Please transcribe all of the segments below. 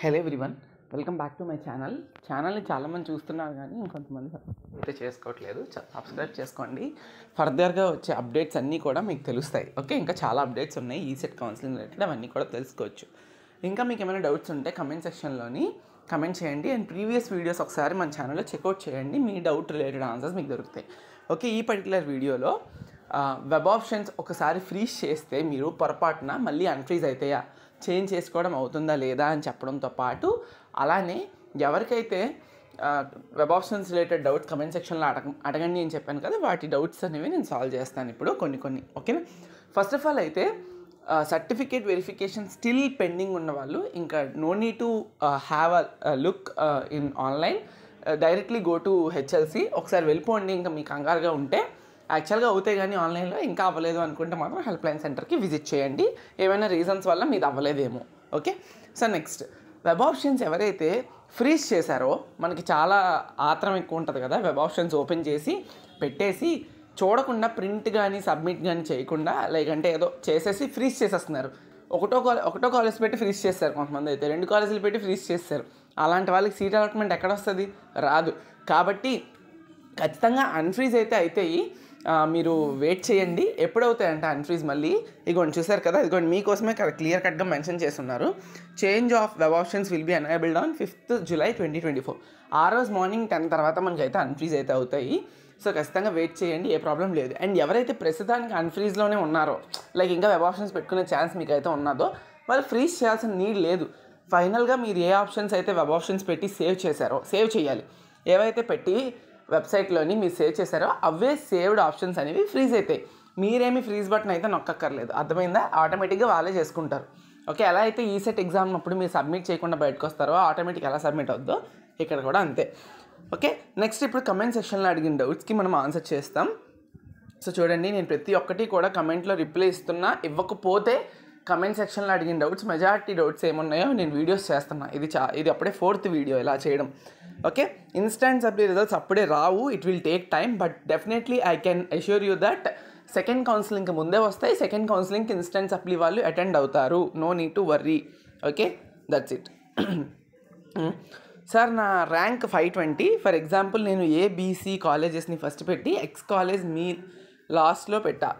hello everyone welcome back to my channel ఛానల్ని చాలామంది చూస్తున్నారు కానీ ఇంకొంతమంది అయితే చేసుకోవట్లేదు సబ్స్క్రైబ్ చేసుకోండి ఫర్దర్గా వచ్చే అప్డేట్స్ అన్నీ కూడా మీకు తెలుస్తాయి ఓకే ఇంకా చాలా అప్డేట్స్ ఉన్నాయి ఈ సెట్ కౌన్సిలింగ్ రిలేటెడ్ అవన్నీ కూడా తెలుసుకోవచ్చు ఇంకా మీకు ఏమైనా డౌట్స్ ఉంటే కమెంట్ సెక్షన్లోని కమెంట్ చేయండి అండ్ ప్రీవియస్ వీడియోస్ ఒకసారి మన ఛానల్లో చెక్అవుట్ చేయండి మీ డౌట్ రిలేటెడ్ ఆన్సర్స్ మీకు దొరుకుతాయి ఓకే ఈ పర్టికులర్ వీడియోలో వెబ్ ఆప్షన్స్ ఒకసారి ఫ్రీజ్ చేస్తే మీరు పొరపాటున మళ్ళీ అన్ఫ్రీజ్ అవుతాయా చేంజ్ చేసుకోవడం అవుతుందా లేదా అని చెప్పడంతో పాటు అలానే ఎవరికైతే web options related doubts comment సెక్షన్లో అడగ అడగండి అని చెప్పాను కదా వాటి డౌట్స్ అనేవి నేను సాల్వ్ చేస్తాను ఇప్పుడు కొన్ని కొన్ని ఓకేనా ఫస్ట్ ఆఫ్ ఆల్ అయితే సర్టిఫికేట్ వెరిఫికేషన్ స్టిల్ పెండింగ్ ఉన్న వాళ్ళు ఇంకా no need to have a look in online directly go to HLC ఒకసారి వెళ్ళిపోండి ఇంకా మీ కంగారుగా ఉంటే యాక్చువల్గా అవుతాయి కానీ ఆన్లైన్లో ఇంకా అవ్వలేదు అనుకుంటే మాత్రం హెల్ప్ లైన్ సెంటర్కి విజిట్ చేయండి ఏమైనా రీజన్స్ వల్ల మీది అవ్వలేదేమో okay so next web options ఎవరైతే ఫ్రీజ్ చేశారో మనకి చాలా ఆత్రం ఎక్కువ ఉంటుంది కదా వెబ్ ఆప్షన్స్ ఓపెన్ చేసి పెట్టేసి చూడకుండా ప్రింట్ కానీ సబ్మిట్ కానీ చేయకుండా లైక్ అంటే ఏదో చేసేసి ఫ్రీజ్ చేసేస్తున్నారు ఒకటో కాలేజ్ ఒకటో కాలేజ్ పెట్టి ఫ్రీజ్ చేస్తారు కొంతమంది అయితే రెండు కాలేజీలు పెట్టి ఫ్రీజ్ చేస్తారు అలాంటి వాళ్ళకి సీట్ అలాట్మెంట్ ఎక్కడ వస్తుంది రాదు కాబట్టి ఖచ్చితంగా అన్ఫ్రీజ్ అయితే అవుతాయి మీరు వెయిట్ చేయండి అంటే అన్ఫ్రీజ్ మళ్ళీ ఇదిగోండి చూసారు కదా ఇదిగోండి మీకోసమే క్లియర్ కట్గా మెన్షన్ చేస్తున్నారు change of web options will be enabled on fifth July twenty twenty four ఆ రోజు మార్నింగ్ టెన్ తర్వాత మనకైతే అన్ఫ్రీజ్ అయితే అవుతాయి సో ఖచ్చితంగా వెయిట్ చేయండి ఏ ప్రాబ్లం లేదు అండ్ ఎవరైతే ప్రస్తుతానికి అన్ఫ్రీజ్లోనే ఉన్నారో లైక్ ఇంకా వెబ్ ఆప్షన్స్ పెట్టుకునే ఛాన్స్ మీకు అయితే ఉన్నదో వాళ్ళు ఫ్రీజ్ చేయాల్సిన నీడ్ లేదు ఫైనల్గా మీరు ఏ ఆప్షన్స్ అయితే వెబ్ ఆప్షన్స్ పెట్టి సేవ్ చేశారో సేవ్ చేయాలి ఏవైతే పెట్టి వెబ్సైట్లోని మీరు సేవ్ చేశారో అవే సేవ్డ్ ఆప్షన్స్ అనేవి ఫ్రీజ్ అవుతాయి మీరేమి ఫ్రీజ్ బటన్ అయితే నొక్కక్కర్లేదు అర్థమైందా ఆటోమేటిక్గా వాళ్ళే చేసుకుంటారు ఓకే ఎలా అయితే ఈ సెట్ ఎగ్జామ్ అప్పుడు మీరు సబ్మిట్ చేయకుండా బయటకు వస్తారో ఆటోమేటిక్ ఎలా సబ్మిట్ అవుద్దో ఇక్కడ కూడా అంతే ఓకే నెక్స్ట్ ఇప్పుడు కమెంట్ సెక్షన్లో అడిగిన డౌట్స్కి మనం ఆన్సర్ చేస్తాం సో చూడండి నేను ప్రతి ఒక్కటి కూడా కమెంట్లో రిప్లై ఇస్తున్నా ఇవ్వకపోతే కమెంట్ సెక్షన్లో అడిగిన డౌట్స్ మెజారిటీ డౌట్స్ ఏమున్నాయో నేను వీడియోస్ చేస్తున్నా ఇది చా ఇది అప్పుడే ఫోర్త్ వీడియో ఇలా చేయడం ఓకే ఇన్స్టెంట్ సప్లీ రిజల్ట్స్ అప్పుడే రావు it will take time but definitely I can assure you that second కౌన్సిలింగ్కి ముందే వస్తాయి సెకండ్ కౌన్సిలింగ్కి ఇన్స్టెంట్ సప్లీ వాళ్ళు అటెండ్ అవుతారు no need to worry okay that's it sir నా rank five twenty for example నేను ఏబీసీ కాలేజెస్ని ఫస్ట్ పెట్టి ఎక్స్ కాలేజ్ మీ లాస్ట్లో పెట్టా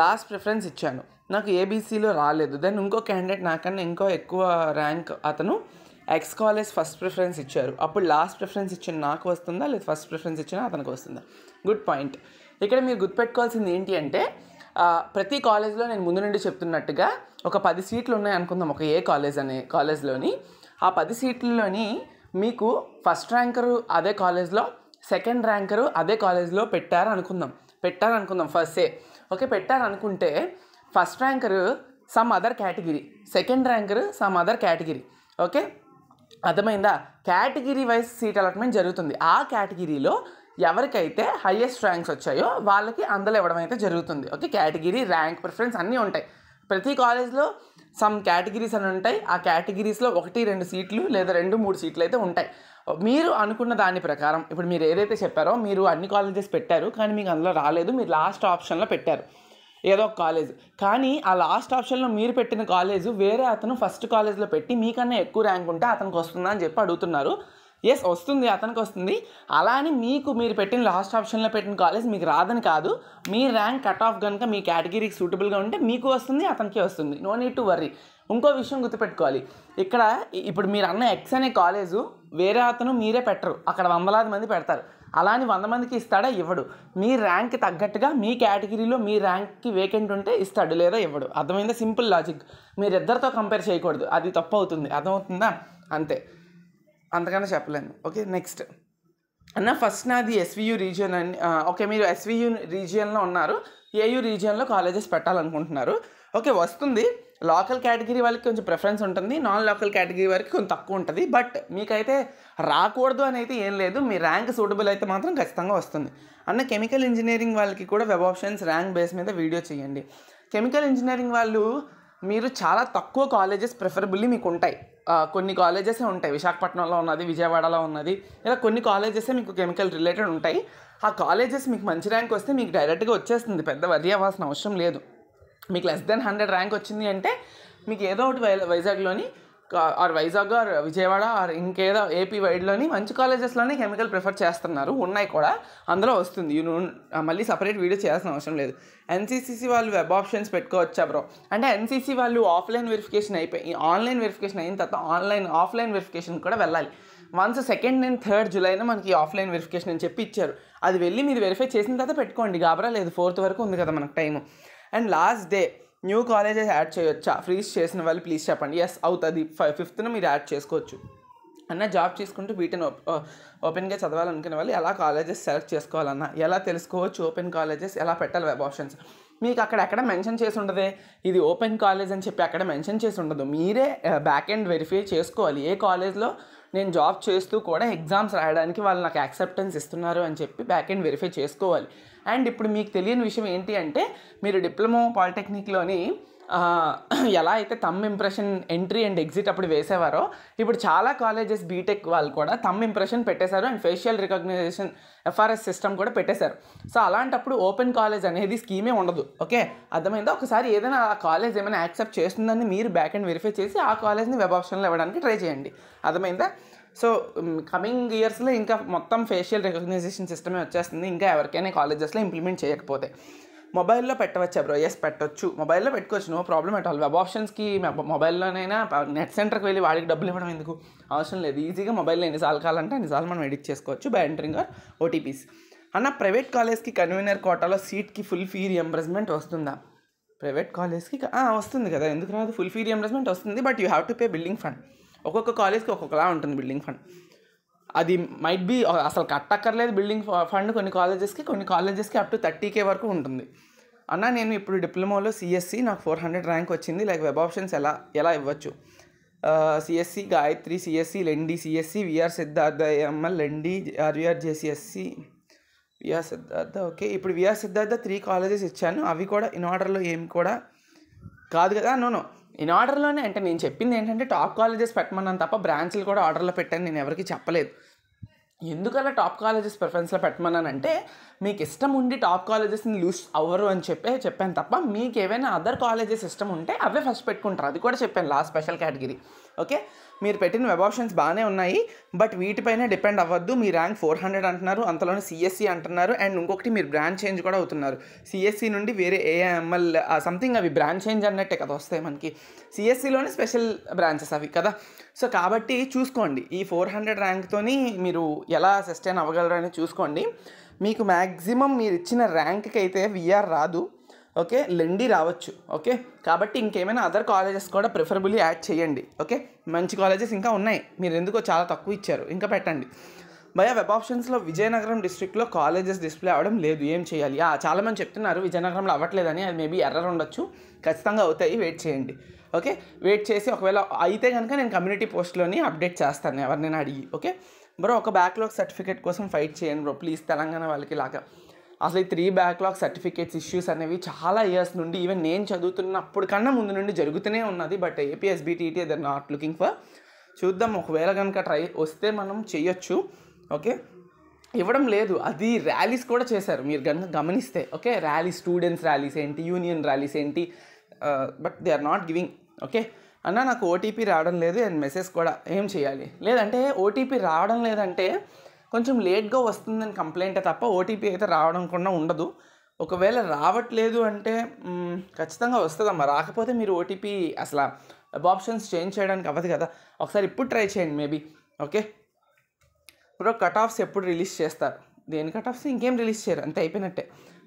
లాస్ట్ ప్రిఫరెన్స్ ఇచ్చాను నాకు ఏబీసీలో రాలేదు దెన్ ఇంకో క్యాండిడేట్ నాకన్నా ఇంకో ఎక్కువ ర్యాంక్ అతను ఎక్స్ కాలేజ్ ఫస్ట్ ప్రిఫరెన్స్ ఇచ్చారు అప్పుడు లాస్ట్ ప్రిఫరెన్స్ ఇచ్చిన నాకు వస్తుందా లేదా ఫస్ట్ ప్రిఫరెన్స్ ఇచ్చిన అతనికి వస్తుందా గుడ్ పాయింట్ ఇక్కడ మీరు గుర్తుపెట్టుకోవాల్సింది ఏంటి అంటే ప్రతి కాలేజ్లో నేను ముందు నుండి చెప్తున్నట్టుగా ఒక పది సీట్లు ఉన్నాయి అనుకుందాం ఒక ఏ కాలేజ్ అనే కాలేజ్లోని ఆ పది సీట్లలోని మీకు ఫస్ట్ ర్యాంకరు అదే కాలేజ్లో సెకండ్ ర్యాంకరు అదే కాలేజ్లో పెట్టారు అనుకుందాం పెట్టారు అనుకుందాం ఫస్ట్ ఏ ఓకే పెట్టారు అనుకుంటే first ranker some other category second ranker some other category okay అర్థమైందా కేటగిరీ వైజ్ సీట్ అలాట్మెంట్ జరుగుతుంది ఆ కేటగిరీలో ఎవరికైతే హయ్యెస్ట్ ర్యాంక్స్ వచ్చాయో వాళ్ళకి అందులో ఇవ్వడం అయితే జరుగుతుంది ఓకే కేటగిరీ ర్యాంక్ ప్రిఫరెన్స్ అన్నీ ఉంటాయి ప్రతి కాలేజ్లో సమ్ కేటగిరీస్ అని ఉంటాయి ఆ కేటగిరీస్లో ఒకటి రెండు సీట్లు లేదా రెండు మూడు సీట్లు అయితే ఉంటాయి మీరు అనుకున్న దాని ప్రకారం ఇప్పుడు మీరు ఏదైతే చెప్పారో మీరు అన్ని కాలేజెస్ పెట్టారు కానీ మీకు అందులో రాలేదు మీరు లాస్ట్ ఆప్షన్లో పెట్టారు ఏదో కాలేజ్ కానీ ఆ లాస్ట్ ఆప్షన్లో మీరు పెట్టిన కాలేజ్ వేరే అతను ఫస్ట్ కాలేజ్లో పెట్టి మీకన్నా ఎక్కువ ర్యాంక్ ఉంటే అతనికి వస్తుందా అని చెప్పి అడుగుతున్నారు ఎస్ వస్తుంది అతనికి వస్తుంది అలా అని మీకు మీరు పెట్టిన లాస్ట్ ఆప్షన్లో పెట్టిన కాలేజ్ మీకు రాదని కాదు మీ ర్యాంక్ కట్ ఆఫ్ కనుక మీ కేటగిరీకి సూటబుల్గా ఉంటే మీకు వస్తుంది అతనికి వస్తుంది నో నీడ్ టు వర్రీ ఇంకో విషయం గుర్తుపెట్టుకోవాలి ఇక్కడ ఇప్పుడు మీరు అన్న ఎక్స్ అనే కాలేజు వేరే అతను మీరే పెట్టరు అక్కడ వందలాది మంది పెడతారు అలా అని వంద మందికి ఇస్తాడా ఇవ్వడు మీ ర్యాంక్ తగ్గట్టుగా మీ కేటగిరీలో మీ ర్యాంక్కి వేకెంట్ ఉంటే ఇస్తాడు లేదా ఇవ్వడు అర్థమైందా సింపుల్ లాజిక్ మీరిద్దరితో కంపేర్ చేయకూడదు అది తప్పు అవుతుంది అర్థమవుతుందా అంతే అంతకన్నా చెప్పలేను ఓకే నెక్స్ట్ అన్న ఫస్ట్ నాది ఎస్వియు రీజియన్ అని ఓకే మీరు ఎస్వియు రీజియన్లో ఉన్నారు ఏయు రీజియన్లో కాలేజెస్ పెట్టాలనుకుంటున్నారు ఓకే వస్తుంది లోకల్ కేటగిరీ వాళ్ళకి కొంచెం ప్రిఫరెన్స్ ఉంటుంది నాన్ లోకల్ కేటగిరీ వారికి కొంచెం తక్కువ ఉంటుంది బట్ మీకైతే రాకూడదు అని అయితే ఏం లేదు మీ ర్యాంక్ సూటబుల్ అయితే మాత్రం ఖచ్చితంగా వస్తుంది అన్న కెమికల్ ఇంజనీరింగ్ వాళ్ళకి కూడా వెబ్ ఆప్షన్స్ ర్యాంక్ బేస్ మీద వీడియో చేయండి కెమికల్ ఇంజనీరింగ్ వాళ్ళు మీరు చాలా తక్కువ కాలేజెస్ ప్రిఫరబుల్లీ మీకు ఉంటాయి కొన్ని కాలేజెసే ఉంటాయి విశాఖపట్నంలో ఉన్నది విజయవాడలో ఉన్నది ఇలా కొన్ని కాలేజెసే మీకు కెమికల్ రిలేటెడ్ ఉంటాయి ఆ కాలేజెస్ మీకు మంచి ర్యాంక్ వస్తే మీకు డైరెక్ట్గా వచ్చేస్తుంది పెద్ద వర్యావాసిన అవసరం లేదు మీకు లెస్ దెన్ హండ్రెడ్ ర్యాంక్ వచ్చింది అంటే మీకు ఏదో ఒకటి వై వైజాగ్లోని or Vizag or Vijayawada or ఇంకేదో ఏపీ వైడ్లోని మంచి కాలేజెస్లోనే కెమికల్ ప్రిఫర్ చేస్తున్నారు ఉన్నాయి కూడా అందులో వస్తుంది మళ్ళీ సపరేట్ వీడియో చేయాల్సిన అవసరం లేదు ఎన్సీసీసీ వాళ్ళు వెబ్ ఆప్షన్స్ పెట్టుకోవచ్చు బ్రో అంటే ఎన్సీసీ వాళ్ళు ఆఫ్లైన్ వెరిఫికేషన్ అయిపోయి ఆన్లైన్ వెరిఫికేషన్ అయిన తర్వాత ఆన్లైన్ ఆఫ్లైన్ వెరిఫికేషన్ కూడా వెళ్ళాలి వన్స్ సెకండ్ అండ్ థర్డ్ జూలైనా మనకి ఆఫ్లైన్ వెరిఫికేషన్ అని చెప్పి ఇచ్చారు అది వెళ్ళి మీరు వెరిఫై చేసిన తర్వాత పెట్టుకోండి గాబరా లేదు ఫోర్త్ వరకు ఉంది కదా మనకు time and last day new colleges add చేయొచ్చా ఫ్రీజ్ చేసిన వాళ్ళు ప్లీజ్ చెప్పండి ఎస్ అవుతుంది ఫిఫ్త్న మీరు యాడ్ చేసుకోవచ్చు అన్న జాబ్ చేసుకుంటూ బీటెన్ ఓపెన్గా uh, చదవాలనుకునే వాళ్ళు ఎలా కాలేజెస్ సెలెక్ట్ చేసుకోవాలన్న ఎలా తెలుసుకోవచ్చు ఓపెన్ కాలేజెస్ ఎలా పెట్టాలి వెబ్ ఆప్షన్స్ మీకు అక్కడ ఎక్కడ మెన్షన్ చేసి ఉండదు ఇది ఓపెన్ కాలేజ్ అని చెప్పి అక్కడ మెన్షన్ చేసి ఉండదు మీరే బ్యాక్ ఎండ్ వెరిఫై చేసుకోవాలి ఏ కాలేజ్లో నేను జాబ్ చేస్తూ కూడా ఎగ్జామ్స్ రాయడానికి వాళ్ళు నాకు యాక్సెప్టెన్స్ ఇస్తున్నారు అని చెప్పి బ్యాక్ ఎండ్ వెరిఫై చేసుకోవాలి అండ్ ఇప్పుడు మీకు తెలియని విషయం ఏంటి అంటే మీరు డిప్లొమా పాలిటెక్నిక్లోని ఎలా అయితే తమ్ ఇంప్రెషన్ ఎంట్రీ అండ్ ఎగ్జిట్ అప్పుడు వేసేవారో ఇప్పుడు చాలా కాలేజెస్ బీటెక్ వాళ్ళు కూడా తమ్ ఇంప్రెషన్ పెట్టేశారు and facial recognisation FRS system కూడా పెట్టేశారు సో అలాంటప్పుడు ఓపెన్ కాలేజ్ అనేది స్కీమే ఉండదు ఓకే అర్థమైందా ఒకసారి ఏదైనా ఆ కాలేజ్ ఏమైనా యాక్సెప్ట్ చేస్తుందని మీరు బ్యాక్ అండ్ వెరిఫై చేసి ఆ కాలేజ్ని వెబ్ ఆప్షన్లో ఇవ్వడానికి ట్రై చేయండి అర్థమైందా సో కమింగ్ ఇయర్స్లో ఇంకా మొత్తం ఫేషియల్ రికగ్నైజేషన్ సిస్టమే వచ్చేస్తుంది ఇంకా ఎవరికైనా కాలేజెస్లో ఇంప్లిమెంట్ చేయకపోతే మొబైల్లో పెట్టవచ్చు బ్రో ఎస్ పెట్టవచ్చు మొబైల్లో పెట్టుకోవచ్చు no problem at all web ఆప్షన్స్కి మొబైల్లోనైనా నెట్ సెంటర్కి వెళ్ళి వాడికి డబ్బులు ఇవ్వడం ఎందుకు అవసరం లేదు ఈజీగా మొబైల్లో ఎన్నిసార్లు కావాలంటే అన్నిసార్లు మనం ఎడిట్ చేసుకోవచ్చు బై ఎంటరింగ్ ఆర్ ఓటీపీస్ అన్న ప్రైవేట్ కాలేజ్కి కన్వీనర్ కోటాలో సీట్కి ఫుల్ ఫీ రియంబర్స్మెంట్ వస్తుందా ప్రైవేట్ కాలేజ్కి వస్తుంది కదా ఎందుకు రాదు ఫుల్ ఫీ రియంబర్స్మెంట్ వస్తుంది but you have to pay building fund ఒక్కొక్క కాలేజ్కి ఒక్కొక్కలా ఉంటుంది బిల్డింగ్ ఫండ్ అది మైట్ బి అసలు కట్టక్కర్లేదు బిల్డింగ్ ఫండ్ కొన్ని కాలేజెస్కి కొన్ని కాలేజెస్కి అప్ టు థర్టీకే వరకు ఉంటుంది అన్న నేను ఇప్పుడు డిప్లొమాలో సిఎస్సి నాకు ఫోర్ హండ్రెడ్ ర్యాంక్ వచ్చింది లైక్ వెబ్ ఆప్షన్స్ ఎలా ఎలా ఇవ్వచ్చు సిఎస్సి గాయత్రి సిఎస్సి లెండి సిఎస్సి విఆర్ సిద్ధార్థ ఎంఎల్ లెండి RVR JC CSE VR Siddhartha okay ఇప్పుడు విఆర్ సిద్ధార్థ త్రీ కాలేజెస్ ఇచ్చాను అవి కూడా ఇన్ ఆర్డర్లో ఏమి కూడా కాదు కదా నోనో ఇన్ ఆర్డర్లోనే అంటే నేను చెప్పింది ఏంటంటే టాప్ కాలేజెస్ పెట్టమన్నాను తప్ప బ్రాంచ్లు కూడా ఆర్డర్లో పెట్టాను నేను ఎవరికి చెప్పలేదు ఎందుకలా టాప్ కాలేజెస్ ప్రిఫరెన్స్లో పెట్టమన్నానంటే మీకు ఇష్టం ఉండి టాప్ కాలేజెస్ని లూజ్ అవ్వరు అని చెప్పి చెప్పాను తప్ప మీకు ఏవైనా అదర్ కాలేజెస్ ఇష్టం ఉంటే అవే ఫస్ట్ పెట్టుకుంటారు అది కూడా చెప్పాను లాస్ట్ స్పెషల్ కేటగిరీ ఓకే మీరు పెట్టిన వెబ్ ఆప్షన్స్ బాగానే ఉన్నాయి బట్ వీటిపైన డిపెండ్ అవ్వద్దు మీ ర్యాంక్ ఫోర్ హండ్రెడ్ అంటున్నారు అంతలోనే సిఎస్సి అంటున్నారు అండ్ ఇంకొకటి మీరు బ్రాండ్ చేంజ్ కూడా అవుతున్నారు సిఎస్సి నుండి వేరే ఏఎంఎల్ సంథింగ్ అవి బ్రాంచ్ చేంజ్ అన్నట్టే కదా వస్తాయి మనకి సిఎస్సిలోనే స్పెషల్ బ్రాంచెస్ అవి కదా సో కాబట్టి చూసుకోండి ఈ ఫోర్ హండ్రెడ్ ర్యాంక్తోని మీరు ఎలా సస్టైన్ అవ్వగలరు అని చూసుకోండి మీకు మ్యాక్సిమం మీరు ఇచ్చిన ర్యాంక్కి అయితే విఆర్ రాదు ఓకే లెండి రావచ్చు ఓకే కాబట్టి ఇంకేమైనా అదర్ కాలేజెస్ కూడా ప్రిఫరబుల్లీ యాడ్ చేయండి ఓకే మంచి కాలేజెస్ ఇంకా ఉన్నాయి మీరు ఎందుకో చాలా తక్కువ ఇచ్చారు ఇంకా పెట్టండి భయ వెబ్ ఆప్షన్స్లో విజయనగరం డిస్ట్రిక్ట్లో కాలేజెస్ డిస్ప్లే అవ్వడం లేదు ఏం చేయాలి చాలామంది చెప్తున్నారు విజయనగరంలో అవ్వట్లేదని అది మేబీ ఎర్రర్ ఉండొచ్చు ఖచ్చితంగా అవుతాయి వెయిట్ చేయండి ఓకే వెయిట్ చేసి ఒకవేళ అయితే కనుక నేను కమ్యూనిటీ పోస్ట్లోని అప్డేట్ చేస్తాను ఎవరినైనా అడిగి ఓకే బ్రో ఒక బ్యాక్లాగ్ సర్టిఫికేట్ కోసం ఫైట్ చేయండి బ్రో ప్లీజ్ తెలంగాణ వాళ్ళకి లాగా అసలు ఈ త్రీ బ్యాక్లాగ్ సర్టిఫికేట్స్ ఇష్యూస్ అనేవి చాలా ఇయర్స్ నుండి ఈవెన్ నేను చదువుతున్నప్పుడు కన్నా ముందు నుండి జరుగుతూనే ఉన్నది but APSBTET they're not looking for చూద్దాం ఒకవేళ కనుక ట్రై వస్తే మనం చేయొచ్చు ఓకే ఇవ్వడం లేదు అది ర్యాలీస్ కూడా చేశారు మీరు కనుక గమనిస్తే ఓకే ర్యాలీస్ స్టూడెంట్స్ ర్యాలీస్ ఏంటి యూనియన్ ర్యాలీస్ ఏంటి but they are not giving okay అన్న నాకు ఓటీపీ రావడం లేదు అండ్ మెసేజ్ కూడా ఏం చేయాలి లేదంటే ఓటీపీ రావడం లేదంటే కొంచెం లేట్గా వస్తుందని కంప్లైంటే తప్ప ఓటీపీ అయితే రావడం కూడా ఉండదు ఒకవేళ రావట్లేదు అంటే ఖచ్చితంగా వస్తుందమ్మా రాకపోతే మీరు ఓటీపీ అసలు ఆప్షన్స్ చేంజ్ చేయడానికి అవ్వదు కదా ఒకసారి ఇప్పుడు ట్రై చేయండి మేబీ ఓకే ఇప్పుడు కట్ ఆఫ్స్ ఎప్పుడు రిలీజ్ చేస్తారు దేని కట్ ఆఫ్స్ ఇంకేం రిలీజ్ చేయరు అంతే అయిపోయినట్టే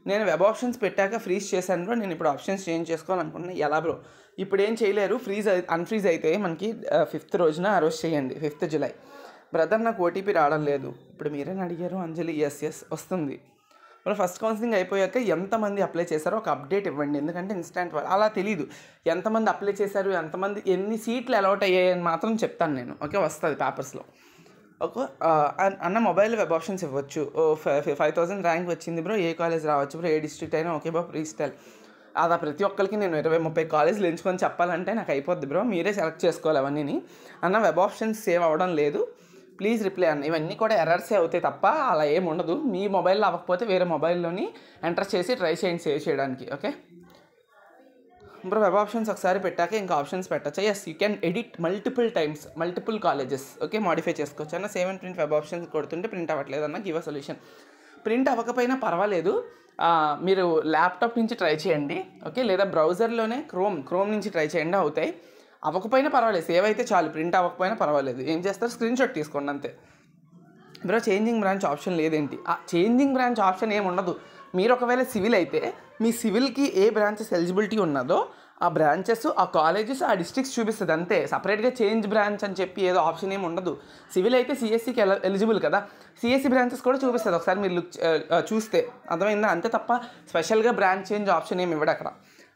నేను వెబ్ ఆప్షన్స్ పెట్టాక ఫ్రీజ్ చేశాను బ్రో నేను ఇప్పుడు ఆప్షన్స్ చేంజ్ చేసుకోవాలనుకున్నా ఎలా బ్రో ఇప్పుడు ఏం చేయలేరు ఫ్రీజ్ అన్ఫ్రీజ్ అయితే మనకి ఫిఫ్త్ రోజున ఆ రోజు చేయండి ఫిఫ్త్ జులై బ్రదర్ నాకు ఓటీపీ రావడం లేదు ఇప్పుడు మీరేనా అడిగారు అంజలి ఎస్ ఎస్ వస్తుంది మన ఫస్ట్ కౌన్సిలింగ్ అయిపోయాక ఎంతమంది అప్లై చేశారో ఒక అప్డేట్ ఇవ్వండి ఎందుకంటే ఇన్స్టాంట్ అలా తెలియదు ఎంతమంది అప్లై చేశారు ఎంతమంది ఎన్ని సీట్లు అలౌట్ అయ్యాయని మాత్రం చెప్తాను నేను ఓకే వస్తుంది పేపర్స్లో ఒక అన్న మొబైల్ వెబ్ ఆప్షన్స్ ఇవ్వచ్చు ఫైవ్ థౌసండ్ ర్యాంక్ వచ్చింది బ్రో ఏ కాలేజ్ రావచ్చు బ్రో ఏ డిస్ట్రిక్ట్ అయినా ఓకే బ్రో ఫ్రీ స్టైల్ అలా ప్రతి ఒక్కరికి నేను ఇరవై ముప్పై కాలేజీలు ఎంచుకొని చెప్పాలంటే నాకు అయిపోద్ది బ్రో మీరే సెలెక్ట్ చేసుకోవాలి అవన్నీ అన్న వెబ్ ఆప్షన్స్ సేవ్ అవ్వడం లేదు ప్లీజ్ రిప్లై అని ఇవన్నీ కూడా ఎర్రర్సే అవుతాయి తప్ప అలా ఏమి ఉండదు మీ మొబైల్లో అవ్వకపోతే వేరే మొబైల్లోని ఎంటర్ చేసి ట్రై చేయండి సేవ్ చేయడానికి ఓకే బ్రో వెబ్ ఆప్షన్స్ ఒకసారి పెట్టాక ఇంకా ఆప్షన్స్ పెట్టచ్చు yes you can edit multiple times multiple colleges okay modify చేసుకోవచ్చు అన్న save and print web options కొడుతుంటే ప్రింట్ అవ్వట్లేదు అన్న గివ్ అ సొల్యూషన్ ప్రింట్ అవ్వకపోయినా పర్వాలేదు మీరు ల్యాప్టాప్ నుంచి ట్రై చేయండి ఓకే లేదా బ్రౌజర్లోనే క్రోమ్ క్రోమ్ నుంచి ట్రై చేయండి అవుతాయి అవ్వకపోయినా పర్వాలేదు సేవ్ అయితే చాలు ప్రింట్ అవ్వకపోయినా పర్వాలేదు ఏం చేస్తారు స్క్రీన్ షాట్ తీసుకోండి అంతే బ్రో చేంజింగ్ బ్రాంచ్ ఆప్షన్ లేదేంటి ఆ చేంజింగ్ బ్రాంచ్ ఆప్షన్ ఏమి ఉండదు మీరు ఒకవేళ సివిల్ అయితే మీ సివిల్కి ఏ బ్రాంచెస్ ఎలిజిబిలిటీ ఉన్నదో ఆ బ్రాంచెస్ ఆ కాలేజెస్ ఆ డిస్ట్రిక్ట్స్ చూపిస్తుంది అంతే సపరేట్గా చేంజ్ బ్రాంచ్ అని చెప్పి ఏదో ఆప్షన్ ఏమి ఉండదు సివిల్ అయితే సిఎస్సికి ఎలిజిబుల్ కదా సిఎస్సి బ్రాంచెస్ కూడా చూపిస్తుంది ఒకసారి మీరు లుక్ చూస్తే అర్థమైందా అంతే తప్ప స్పెషల్గా బ్రాంచ్ చేంజ్ ఆప్షన్ ఏమి ఇవ్వడు అక్కడ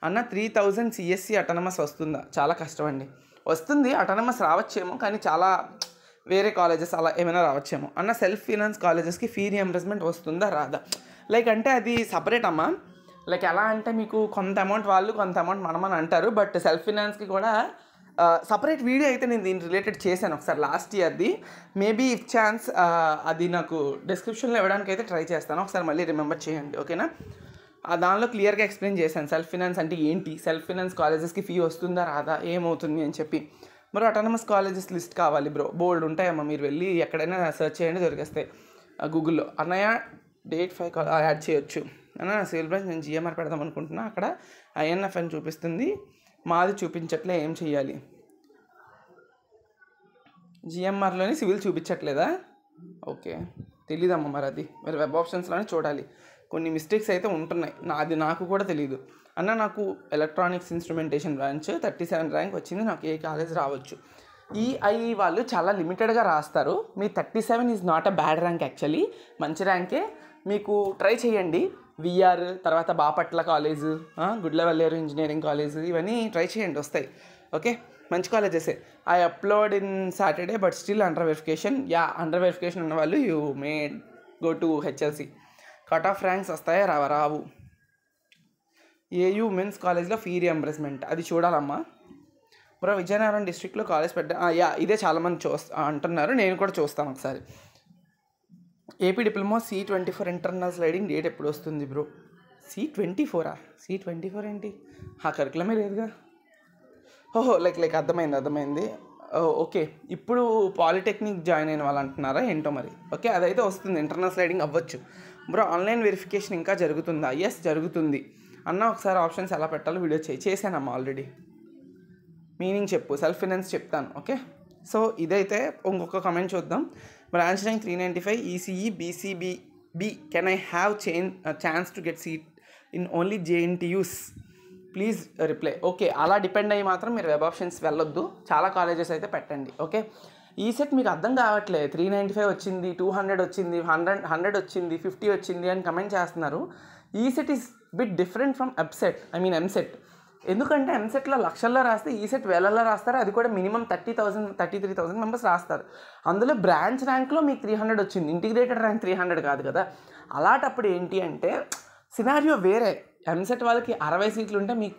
అన్న త్రీ థౌజండ్ సిఎస్సి అటానమస్ వస్తుందా చాలా కష్టం అండి వస్తుంది అటానమస్ రావచ్చేమో కానీ చాలా వేరే కాలేజెస్ అలా ఏమైనా రావచ్చేమో అన్న సెల్ఫ్ ఫినాన్స్ కాలేజెస్కి ఫీ రియంబర్స్మెంట్ వస్తుందా రాదా లైక్ అంటే అది సపరేట్ అమ్మా లైక్ ఎలా అంటే మీకు కొంత అమౌంట్ వాళ్ళు కొంత అమౌంట్ మనమని అంటారు బట్ సెల్ఫ్ ఫినాన్స్కి కూడా సపరేట్ వీడియో అయితే నేను దీని రిలేటెడ్ చేశాను ఒకసారి లాస్ట్ ఇయర్ది మేబీ ఇఫ్ ఛాన్స్ అది నాకు డిస్క్రిప్షన్లో ఇవ్వడానికి అయితే ట్రై చేస్తాను ఒకసారి మళ్ళీ రిమెంబర్ చేయండి ఓకేనా ఆ దానిలో క్లియర్గా ఎక్స్ప్లెయిన్ చేశాను సెల్ఫ్ ఫినాన్స్ అంటే ఏంటి సెల్ఫ్ ఫినాన్స్ కాలేజెస్కి ఫీ వస్తుందా రాదా ఏమవుతుంది అని చెప్పి మరి అటానమస్ కాలేజెస్ లిస్ట్ కావాలి బ్రో బోల్డ్ ఉంటాయమ్మా మీరు వెళ్ళి ఎక్కడైనా సెర్చ్ చేయండి దొరికేస్తాయి గూగుల్లో అన్నయ్య డేట్ ఫైవ్ యాడ్ చేయొచ్చు అన్న సేల్ బ్రాంచ్ నేను జిఎంఆర్ పెడదాం అనుకుంటున్నా అక్కడ ఐఎన్ఎఫ్ అని చూపిస్తుంది మాది చూపించట్లే ఏం చేయాలి జిఎంఆర్లోని సివిల్ చూపించట్లేదా ఓకే తెలీదమ్మా మరి అది మరి వెబ్ ఆప్షన్స్లోనే చూడాలి కొన్ని మిస్టేక్స్ అయితే ఉంటున్నాయి నా అది నాకు కూడా తెలియదు అన్న నాకు electronics instrumentation branch thirty seven rank వచ్చింది నాకు ఏ కాలేజ్ రావచ్చు ఈఐ e వాళ్ళు చాలా లిమిటెడ్గా రాస్తారు మీ thirty seven is not a bad rank actually మంచి ర్యాంకే మీకు ట్రై చేయండి విఆర్ తర్వాత Bapatla college Gudlavalleru engineering college ఇవన్నీ ట్రై చేయండి వస్తాయి ఓకే మంచి కాలేజెసే I upload in Saturday but still under verification ya under verification ఉన్న వాళ్ళు you may go to HLC cut off ranks వస్తాయా రావా రావు ఏయూ మెన్స్ కాలేజ్లో ఫీ రియంబర్స్మెంట్ అది చూడాలమ్మా బ్రో విజయనగరం డిస్ట్రిక్ట్లో కాలేజ్ పెట్టా యా ఇదే చాలామంది చూస్తా అంటున్నారు నేను కూడా చూస్తాను ఒకసారి AP diploma C twenty four internal sliding date ఎప్పుడు వస్తుంది బ్రో సి ట్వంటీ ఫోరా సి ట్వంటీ ఫోర్ ఏంటి ఆ కరికులమే లేదుగా ఓహో లైక్ లైక్ అర్థమైంది అర్థమైంది ఓకే ఇప్పుడు పాలిటెక్నిక్ జాయిన్ అయిన వాళ్ళు అంటున్నారా ఏంటో మరి ఓకే అదైతే వస్తుంది ఇంటర్నల్ స్లైడింగ్ అవ్వచ్చు బ్రో ఆన్లైన్ వెరిఫికేషన్ ఇంకా జరుగుతుందా ఎస్ జరుగుతుంది అన్న ఒకసారి ఆప్షన్స్ ఎలా పెట్టాలో వీడియో చేయి చేశానమ్మా ఆల్రెడీ మీనింగ్ చెప్పు సెల్ఫ్ ఫినాన్స్ చెప్తాను ఓకే సో ఇదైతే ఇంకొక కమెంట్ చూద్దాం branch rank three ninety five ECE BCB B can I have chan chance to get seat in only JNTUs please reply okay అలా డిపెండ్ అయ్యి మాత్రం మీరు వెబ్ ఆప్షన్స్ వెళ్ళొద్దు చాలా కాలేజెస్ అయితే పెట్టండి ఓకే ఈ సెట్ మీకు అర్థం కావట్లేదు త్రీ నైంటీ ఫైవ్ వచ్చింది టూ హండ్రెడ్ వచ్చింది హండ్రెడ్ హండ్రెడ్ వచ్చింది ఫిఫ్టీ వచ్చింది అని కమెంట్ చేస్తున్నారు ECET is bit different from EAPCET I mean EAMCET ఎందుకంటే ఎంసెట్లో లక్షల్లో రాస్తే ఈ సెట్ వేలల్లో రాస్తారు అది కూడా minimum thirty thousand thirty three thousand members రాస్తారు అందులో బ్రాంచ్ ర్యాంక్లో మీకు త్రీ హండ్రెడ్ వచ్చింది ఇంటిగ్రేటెడ్ ర్యాంక్ త్రీ హండ్రెడ్ కాదు కదా అలాంటప్పుడు ఏంటి అంటే సినారియో వేరే ఎంసెట్ వాళ్ళకి అరవై సీట్లు ఉంటే మీకు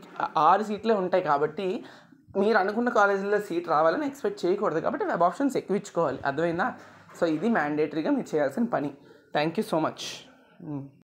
ఆరు సీట్లే ఉంటాయి కాబట్టి మీరు అనుకున్న కాలేజీలో సీట్ రావాలని ఎక్స్పెక్ట్ చేయకూడదు కాబట్టి వెబ్ ఆప్షన్స్ ఎక్కువ ఇచ్చుకోవాలి అర్థమైందా సో ఇది మ్యాండేటరీగా మీరు చేయాల్సిన పని థ్యాంక్ యూ సో మచ్